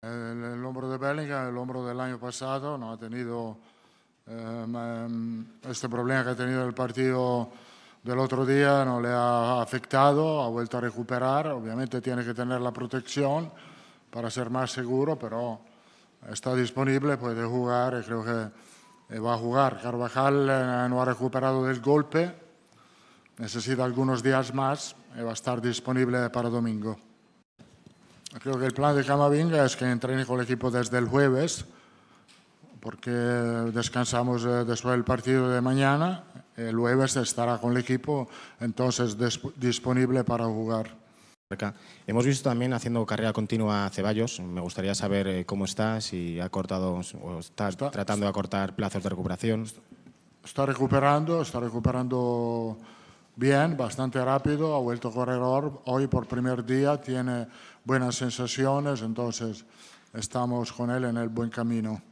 El, hombro de Bellingham, el hombro del año pasado, no ha tenido eh, mm, este problema que ha tenido el partido del otro día, no le ha afectado, ha vuelto a recuperar. Obviamente tiene que tener la protección para ser más seguro, pero está disponible, puede jugar y creo que eh, va a jugar. Carvajal eh, no ha recuperado del golpe, necesita algunos días más y va a estar disponible para domingo. Creo que el plan de Camavinga es que entrene con el equipo desde el jueves, porque descansamos eh, después del partido de mañana. El jueves estará con el equipo, entonces disponible para jugar. Hemos visto también haciendo carrera continua a Ceballos. Me gustaría saber eh, cómo está, si ha cortado o está, está tratando de acortar plazos de recuperación. Está recuperando, está recuperando bien, bastante rápido, ha vuelto corredor, hoy por primer día tiene buenas sensaciones, entonces estamos con él en el buen camino.